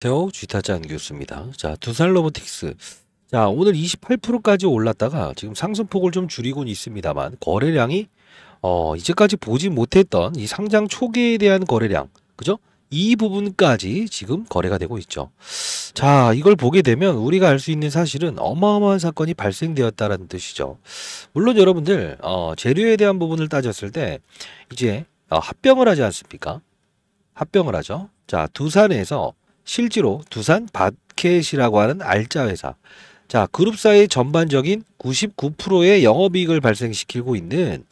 안녕하세요. 쥐타잔 교수입니다. 자, 두산 로보틱스. 자, 오늘 28%까지 올랐다가 지금 상승폭을 좀 줄이곤 있습니다만 거래량이 어, 이제까지 보지 못했던 이 상장 초기에 대한 거래량. 그죠? 이 부분까지 지금 거래가 되고 있죠. 자, 이걸 보게 되면 우리가 알 수 있는 사실은 어마어마한 사건이 발생되었다라는 뜻이죠. 물론 여러분들 어, 재료에 대한 부분을 따졌을 때 이제 어, 합병을 하지 않습니까? 합병을 하죠. 자, 두산에서 실제로 두산 바켓이라고 하는 알짜 회사 자 그룹사의 전반적인 99%의 영업이익을 발생시키고 있는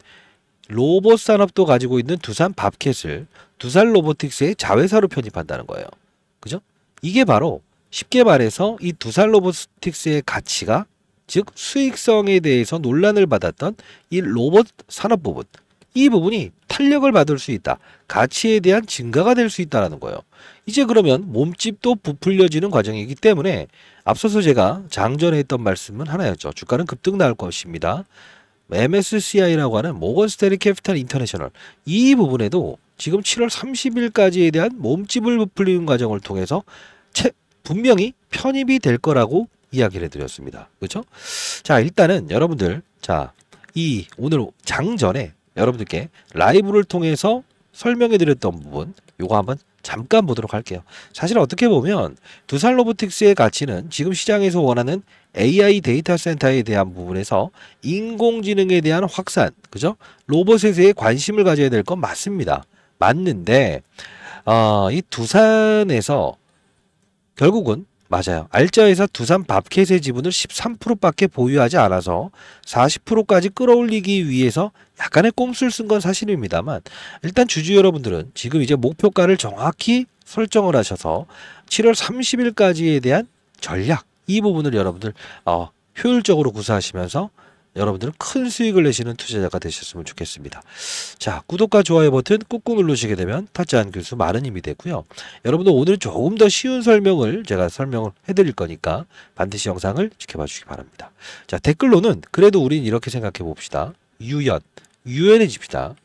로봇 산업도 가지고 있는 두산 밥켓을 두산 로보틱스의 자회사로 편입한다는 거예요. 그죠? 이게 바로 쉽게 말해서 이 두산 로보틱스의 가치가 즉 수익성에 대해서 논란을 받았던 이 로봇 산업 부분 이 부분이 탄력을 받을 수 있다. 가치에 대한 증가가 될 수 있다라는 거예요. 이제 그러면 몸집도 부풀려지는 과정이기 때문에 앞서서 제가 장전에 했던 말씀은 하나였죠. 주가는 급등 나올 것입니다. MSCI라고 하는 모건스테리 캐피탈 인터내셔널 이 부분에도 지금 7월 30일까지에 대한 몸집을 부풀리는 과정을 통해서 채, 분명히 편입이 될 거라고 이야기를 해드렸습니다. 그렇죠? 자 일단은 여러분들 자 이 오늘 장전에 여러분들께 라이브를 통해서 설명해 드렸던 부분 요거 한번 잠깐 보도록 할게요. 사실 어떻게 보면 두산 로보틱스의 가치는 지금 시장에서 원하는 AI 데이터 센터에 대한 부분에서 인공지능에 대한 확산, 그죠? 로봇에 대해 관심을 가져야 될 건 맞습니다. 맞는데 어, 이 두산에서 결국은 맞아요. 알짜에서 두산 밥켓의 지분을 13%밖에 보유하지 않아서 40%까지 끌어올리기 위해서 약간의 꼼수를 쓴 건 사실입니다만 일단 주주 여러분들은 지금 이제 목표가를 정확히 설정을 하셔서 7월 30일까지에 대한 전략 이 부분을 여러분들 어, 효율적으로 구사하시면서 여러분들은 큰 수익을 내시는 투자자가 되셨으면 좋겠습니다. 자, 구독과 좋아요 버튼 꾹꾹 누르시게 되면 타짜한 교수 많은 힘이 되고요. 여러분도 오늘 조금 더 쉬운 설명을 제가 설명을 해드릴 거니까 반드시 영상을 지켜봐 주시기 바랍니다. 자, 댓글로는 그래도 우린 이렇게 생각해 봅시다. 유연, 유연해집시다.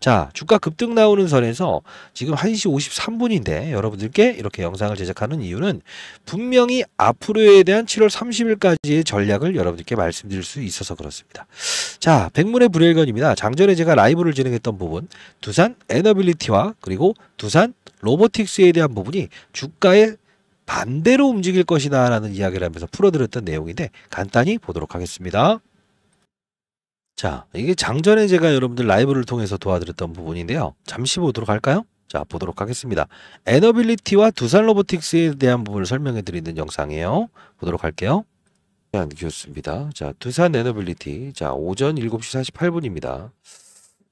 자, 주가 급등 나오는 선에서 지금 1시 53분인데 여러분들께 이렇게 영상을 제작하는 이유는 분명히 앞으로에 대한 7월 30일까지의 전략을 여러분들께 말씀드릴 수 있어서 그렇습니다. 자, 백문의 불여일견입니다. 장전에 제가 라이브를 진행했던 부분, 두산 에너빌리티와 그리고 두산 로보틱스에 대한 부분이 주가에 반대로 움직일 것이다라는 이야기를 하면서 풀어드렸던 내용인데 간단히 보도록 하겠습니다. 자, 이게 장전에 제가 여러분들 라이브를 통해서 도와드렸던 부분인데요. 잠시 보도록 할까요? 자, 보도록 하겠습니다. 에너빌리티와 두산 로보틱스에 대한 부분을 설명해 드리는 영상이에요. 보도록 할게요. 네, 안 귀엽습니다. 자, 두산 에너빌리티. 자, 오전 7시 48분입니다.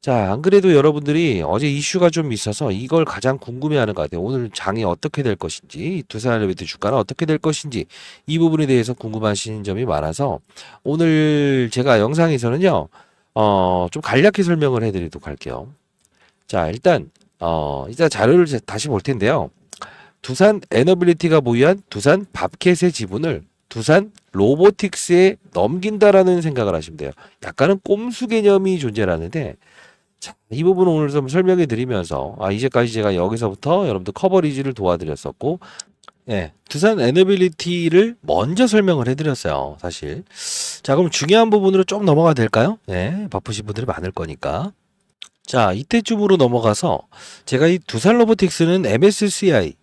자, 안 그래도 여러분들이 어제 이슈가 좀 있어서 이걸 가장 궁금해하는 것 같아요. 오늘 장이 어떻게 될 것인지, 두산엘리베이터 주가는 어떻게 될 것인지 이 부분에 대해서 궁금하신 점이 많아서 오늘 제가 영상에서는요, 어, 좀 간략히 설명을 해드리도록 할게요. 자, 일단 어, 일단 자료를 다시 볼 텐데요. 두산 에너빌리티가 보유한 두산 밥켓의 지분을 두산 로보틱스에 넘긴다라는 생각을 하시면 돼요. 약간은 꼼수 개념이 존재하는데 자, 이 부분을 오늘 좀 설명해 드리면서 아, 이제까지 제가 여기서부터 여러분들 커버리지를 도와드렸었고 예, 두산 에너빌리티를 먼저 설명을 해드렸어요, 사실. 자, 그럼 중요한 부분으로 좀 넘어가 될까요? 예, 바쁘신 분들이 많을 거니까. 자, 이때쯤으로 넘어가서 제가 이 두산 로보틱스는 MSCI,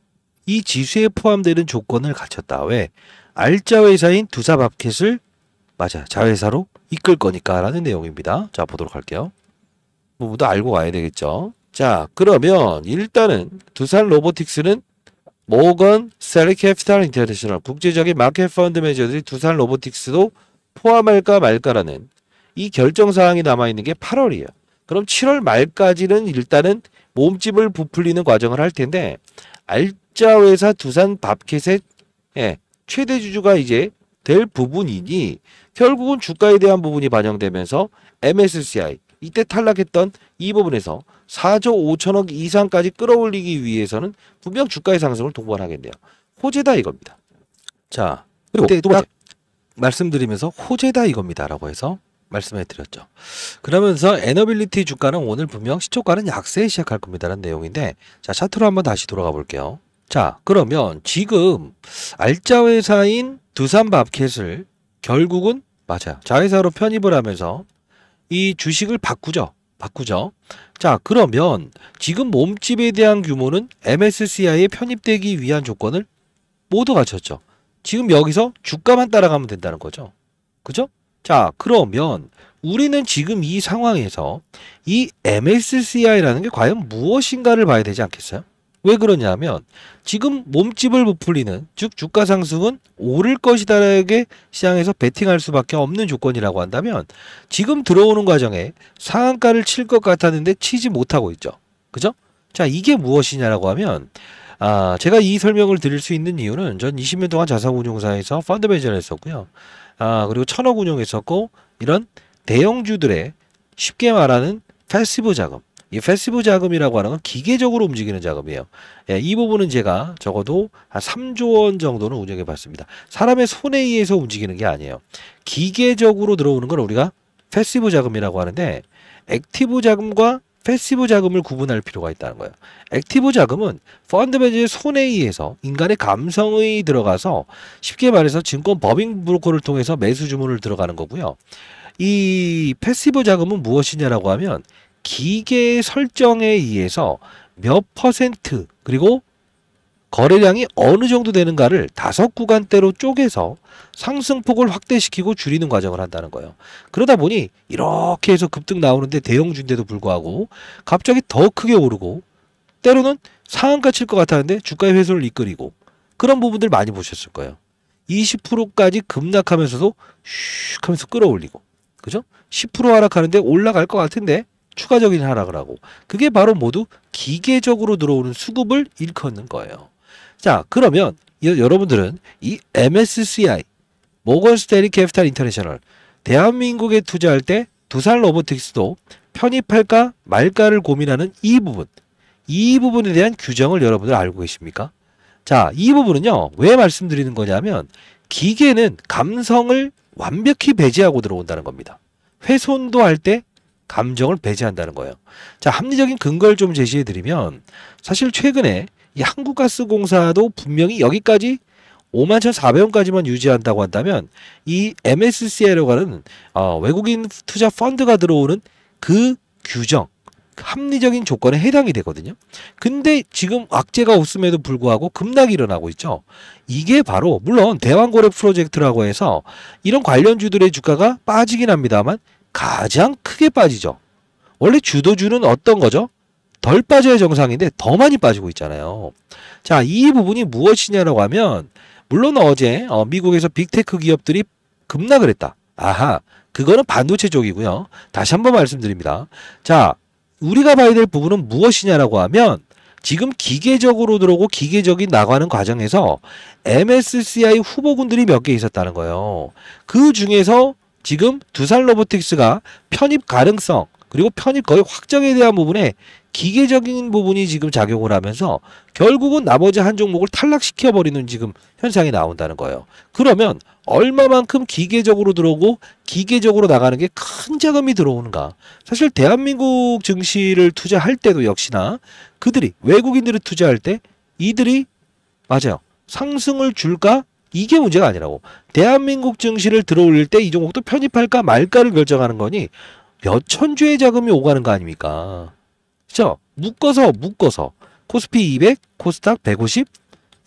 이 지수에 포함되는 조건을 갖췄다. 왜? 알짜 회사인 두사밥켓을 맞아, 자회사로 이끌 거니까라는 내용입니다. 자, 보도록 할게요. 부분도 알고 가야 되겠죠. 자, 그러면 일단은 두산 로보틱스는 모건 셀리 캐피탈 인터내셔널 국제적인 마켓 펀드 매니저들이 두산 로보틱스도 포함할까 말까라는 이 결정 사항이 남아 있는 게 8월이에요. 그럼 7월 말까지는 일단은 몸집을 부풀리는 과정을 할 텐데 알짜 회사 두산 밥켓의 예, 최대 주주가 이제 될 부분이니 결국은 주가에 대한 부분이 반영되면서 MSCI 이때 탈락했던 이 부분에서 4조 5천억 이상까지 끌어올리기 위해서는 분명 주가의 상승을 동반하겠네요. 호재다 이겁니다. 자, 그때 딱 말씀드리면서 호재다 이겁니다라고 해서 말씀해 드렸죠. 그러면서 에너빌리티 주가는 오늘 분명 시초가는 약세에 시작할 겁니다라는 내용인데 자, 차트로 한번 다시 돌아가 볼게요. 자, 그러면 지금 알짜 회사인 두산밥켓을 결국은 맞아. 요 자회사로 편입을 하면서 이 주식을 바꾸죠. 바꾸죠. 자, 그러면 지금 몸집에 대한 규모는 MSCI에 편입되기 위한 조건을 모두 갖췄죠. 지금 여기서 주가만 따라가면 된다는 거죠. 그죠? 자, 그러면 우리는 지금 이 상황에서 이 MSCI라는 게 과연 무엇인가를 봐야 되지 않겠어요? 왜 그러냐면 지금 몸집을 부풀리는 즉 주가 상승은 오를 것이다라게 시장에서 베팅할 수밖에 없는 조건이라고 한다면 지금 들어오는 과정에 상한가를 칠 것 같았는데 치지 못하고 있죠. 그죠? 자 이게 무엇이냐라고 하면 아 제가 이 설명을 드릴 수 있는 이유는 전 20년 동안 자산운용사에서 펀드 매니저를 했었고요. 아 그리고 천억 운용했었고 이런 대형주들의 쉽게 말하는 패시브 자금 이 패시브 자금이라고 하는 건 기계적으로 움직이는 자금이에요. 예, 이 부분은 제가 적어도 한 3조 원 정도는 운영해 봤습니다. 사람의 손에 의해서 움직이는 게 아니에요. 기계적으로 들어오는 걸 우리가 패시브 자금이라고 하는데 액티브 자금과 패시브 자금을 구분할 필요가 있다는 거예요. 액티브 자금은 펀드 매니저의 손에 의해서 인간의 감성이 들어가서 쉽게 말해서 증권 법인 브로커를 통해서 매수 주문을 들어가는 거고요. 이 패시브 자금은 무엇이냐라고 하면 기계 설정에 의해서 몇 퍼센트 그리고 거래량이 어느 정도 되는가를 다섯 구간대로 쪼개서 상승폭을 확대시키고 줄이는 과정을 한다는 거예요. 그러다 보니 이렇게 해서 급등 나오는데 대형주인데도 불구하고 갑자기 더 크게 오르고 때로는 상한가 칠 것 같았는데 주가의 회수를 이끌이고 그런 부분들 많이 보셨을 거예요. 20%까지 급락하면서도 슉 하면서 끌어올리고 그죠? 10% 하락하는데 올라갈 것 같은데 추가적인 하락을 하고 그게 바로 모두 기계적으로 들어오는 수급을 일컫는 거예요. 자 그러면 여러분들은 이 MSCI 모건스테리 캐피탈 인터내셔널 대한민국에 투자할 때 두산 로보틱스도 편입할까 말까를 고민하는 이 부분 이 부분에 대한 규정을 여러분들 알고 계십니까? 자, 이 부분은요. 왜 말씀드리는 거냐면 기계는 감성을 완벽히 배제하고 들어온다는 겁니다. 훼손도 할때 감정을 배제한다는 거예요. 자, 합리적인 근거를 좀 제시해 드리면 사실 최근에 이 한국가스공사도 분명히 여기까지 51,400원까지만 유지한다고 한다면 이 MSCI라고 하는 어, 외국인 투자 펀드가 들어오는 그 규정 그 합리적인 조건에 해당이 되거든요. 근데 지금 악재가 없음에도 불구하고 급락이 일어나고 있죠. 이게 바로 물론 대왕거래 프로젝트라고 해서 이런 관련주들의 주가가 빠지긴 합니다만 가장 크게 빠지죠. 원래 주도주는 어떤 거죠? 덜 빠져야 정상인데 더 많이 빠지고 있잖아요. 자, 이 부분이 무엇이냐라고 하면 물론 어제 어, 미국에서 빅테크 기업들이 급락을 했다. 아하, 그거는 반도체 쪽이고요. 다시 한번 말씀드립니다. 자, 우리가 봐야 될 부분은 무엇이냐라고 하면 지금 기계적으로 들어오고 기계적인 나가는 과정에서 MSCI 후보군들이 몇 개 있었다는 거예요. 그 중에서 지금 두산 로보틱스가 편입 가능성 그리고 편입 거의 확정에 대한 부분에 기계적인 부분이 지금 작용을 하면서 결국은 나머지 한 종목을 탈락시켜버리는 지금 현상이 나온다는 거예요. 그러면 얼마만큼 기계적으로 들어오고 기계적으로 나가는 게 큰 자금이 들어오는가. 사실 대한민국 증시를 투자할 때도 역시나 그들이 외국인들이 투자할 때 이들이 맞아요. 상승을 줄까 이게 문제가 아니라고. 대한민국 증시를 들어올릴 때 이종국도 편입할까 말까를 결정하는 거니 몇천 주의 자금이 오가는 거 아닙니까? 그죠? 묶어서 묶어서 코스피 200, 코스닥 150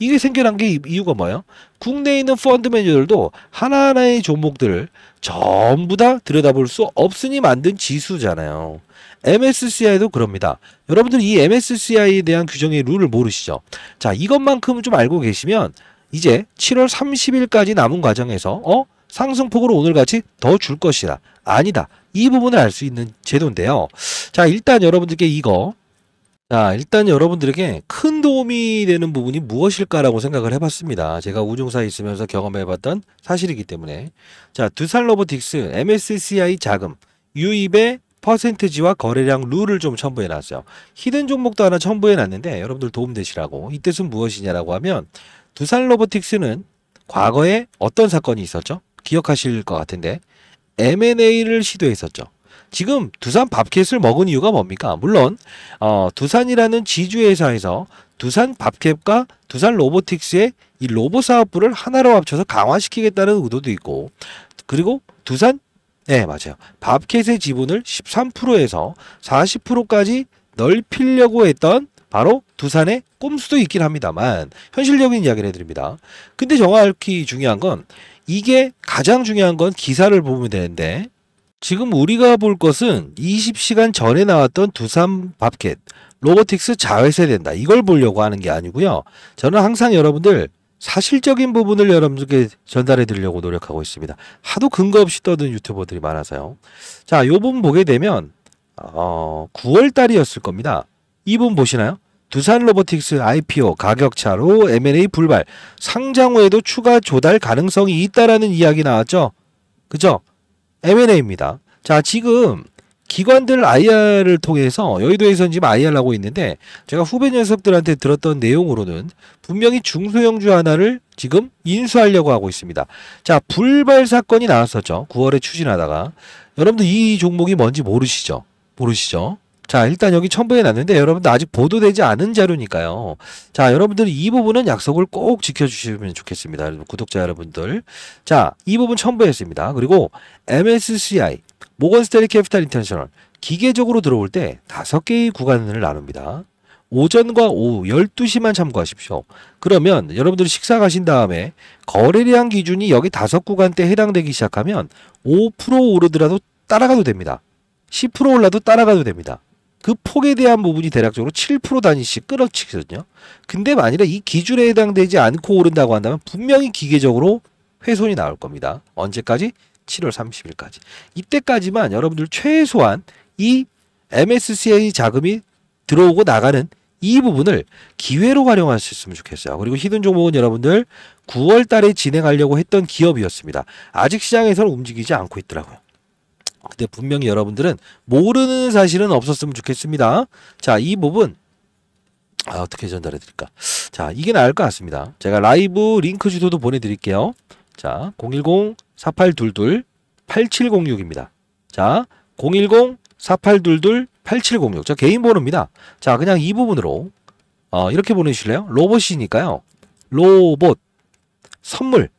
이게 생겨난 게 이유가 뭐예요? 국내에 있는 펀드 매니저들도 하나하나의 종목들을 전부 다 들여다볼 수 없으니 만든 지수잖아요. MSCI도 그럽니다. 여러분들 이 MSCI에 대한 규정의 룰을 모르시죠? 자, 이것만큼좀 알고 계시면 이제 7월 30일까지 남은 과정에서 어? 상승폭으로 오늘같이 더 줄 것이다. 아니다. 이 부분을 알 수 있는 제도인데요. 자, 일단 여러분들께 이거 자, 일단 여러분들에게 큰 도움이 되는 부분이 무엇일까라고 생각을 해봤습니다. 제가 우중사에 있으면서 경험해봤던 사실이기 때문에. 자, 두산 로보틱스 MSCI 자금, 유입의 퍼센트지와 거래량 룰을 좀 첨부해 놨어요. 히든 종목도 하나 첨부해 놨는데 여러분들 도움 되시라고. 이 뜻은 무엇이냐라고 하면 두산 로보틱스는 과거에 어떤 사건이 있었죠? 기억하실 것 같은데 M&A를 시도했었죠. 지금 두산 밥캣을 먹은 이유가 뭡니까? 물론 어, 두산이라는 지주회사에서 두산 밥캣과 두산 로보틱스의 이로봇 사업부를 하나로 합쳐서 강화시키겠다는 의도도 있고 그리고 두산 네 맞아요 밥캣의 지분을 13%에서 40%까지 넓히려고 했던 바로 두산의 꼼수도 있긴 합니다만 현실적인 이야기를 해드립니다. 근데 정확히 중요한 건 이게 가장 중요한 건 기사를 보면 되는데 지금 우리가 볼 것은 20시간 전에 나왔던 두산 밥켓 로보틱스 자회세된다 이걸 보려고 하는 게 아니고요. 저는 항상 여러분들 사실적인 부분을 여러분께 들 전달해 드리려고 노력하고 있습니다. 하도 근거 없이 떠든 유튜버들이 많아서요. 자, 요 부분 보게 되면 어, 9월 달이었을 겁니다. 이분 보시나요? 두산 로보틱스 IPO 가격차로 M&A 불발, 상장 후에도 추가 조달 가능성이 있다라는 이야기 나왔죠. 그죠? M&A입니다. 자, 지금 기관들 IR을 통해서 여의도에서 지금 IR을 하고 있는데 제가 후배 녀석들한테 들었던 내용으로는 분명히 중소형주 하나를 지금 인수하려고 하고 있습니다. 자, 불발 사건이 나왔었죠. 9월에 추진하다가. 여러분들 이 종목이 뭔지 모르시죠? 모르시죠? 자, 일단 여기 첨부해 놨는데 여러분들 아직 보도되지 않은 자료니까요. 자, 여러분들이 이 부분은 약속을 꼭 지켜주시면 좋겠습니다. 구독자 여러분들. 자, 이 부분 첨부했습니다. 그리고 MSCI, 모건스테리 캐피탈 인터내셔널, 기계적으로 들어올 때 다섯 개의 구간을 나눕니다. 오전과 오후 12시만 참고하십시오. 그러면 여러분들이 식사 가신 다음에 거래량 기준이 여기 다섯 구간대 해당되기 시작하면 5% 오르더라도 따라가도 됩니다. 10% 올라도 따라가도 됩니다. 그 폭에 대한 부분이 대략적으로 7% 단위씩 끌어치거든요. 근데 만일에 이 기준에 해당되지 않고 오른다고 한다면 분명히 기계적으로 훼손이 나올 겁니다. 언제까지? 7월 30일까지. 이때까지만 여러분들 최소한 이 MSCI 자금이 들어오고 나가는 이 부분을 기회로 활용할 수 있으면 좋겠어요. 그리고 히든 종목은 여러분들 9월 달에 진행하려고 했던 기업이었습니다. 아직 시장에서는 움직이지 않고 있더라고요. 근데 분명히 여러분들은 모르는 사실은 없었으면 좋겠습니다. 자, 이 부분 아, 어떻게 전달해 드릴까? 자, 이게 나을 것 같습니다. 제가 라이브 링크 주소도 보내 드릴게요. 자, 010-4822-8706입니다. 자, 010-4822-8706. 자, 개인 번호입니다. 자, 그냥 이 부분으로 어, 이렇게 보내주실래요? 로봇이니까요. 로봇 선물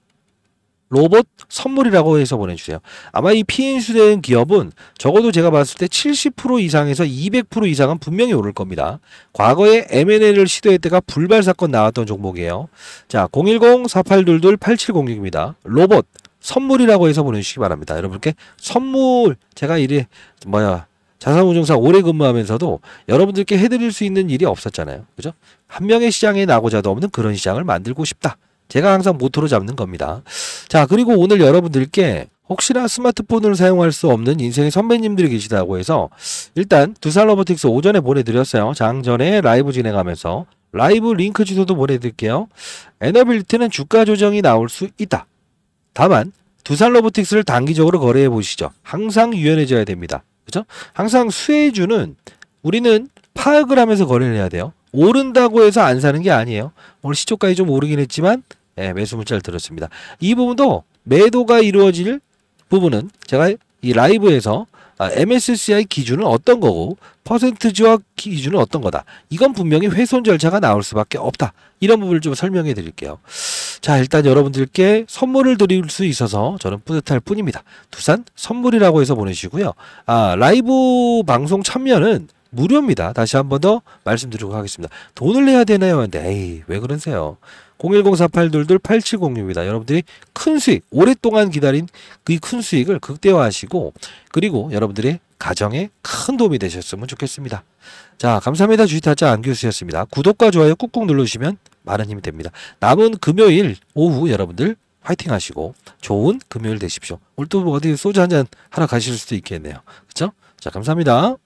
로봇 선물이라고 해서 보내주세요. 아마 이 피인수된 기업은 적어도 제가 봤을 때 70% 이상에서 200% 이상은 분명히 오를 겁니다. 과거에 M&A를 시도했때가 불발 사건 나왔던 종목이에요. 자, 010-4822-8706입니다. 로봇 선물이라고 해서 보내주시기 바랍니다. 여러분께 선물 제가 이래 뭐야 자산운용사 오래 근무하면서도 여러분들께 해드릴 수 있는 일이 없었잖아요. 그죠? 한 명의 시장에 나고자도 없는 그런 시장을 만들고 싶다. 제가 항상 모토로 잡는 겁니다. 자, 그리고 오늘 여러분들께 혹시나 스마트폰을 사용할 수 없는 인생의 선배님들이 계시다고 해서 일단 두살 로보틱스 오전에 보내드렸어요. 장전에 라이브 진행하면서 라이브 링크 주소도 보내드릴게요. 에너빌리티는 주가 조정이 나올 수 있다. 다만 두산 로보틱스를 단기적으로 거래해 보시죠. 항상 유연해져야 됩니다. 그죠? 렇 항상 수혜주는 우리는 파악을 하면서 거래를 해야 돼요. 오른다고 해서 안 사는 게 아니에요. 오늘 시초까지 좀 오르긴 했지만 예, 매수 문자를 들었습니다. 이 부분도 매도가 이루어질 부분은 제가 이 라이브에서 MSCI 아, 기준은 어떤 거고 퍼센트지와 기준은 어떤 거다. 이건 분명히 훼손 절차가 나올 수밖에 없다. 이런 부분을 좀 설명해 드릴게요. 자 일단 여러분들께 선물을 드릴 수 있어서 저는 뿌듯할 뿐입니다. 두산 선물이라고 해서 보내시고요. 아 라이브 방송 참여는 무료입니다. 다시 한 번 더 말씀드리고 가겠습니다 돈을 내야 되나요? 근데 네, 에이 왜 그러세요? 01048228706입니다. 여러분들이 큰 수익, 오랫동안 기다린 그 큰 수익을 극대화하시고 그리고 여러분들의 가정에 큰 도움이 되셨으면 좋겠습니다. 자, 감사합니다. 주식타자 안교수였습니다 구독과 좋아요 꾹꾹 눌러주시면 많은 힘이 됩니다. 남은 금요일 오후 여러분들 화이팅 하시고 좋은 금요일 되십시오. 오늘 또 어디 소주 한잔 하러 가실 수도 있겠네요. 그쵸 자, 감사합니다.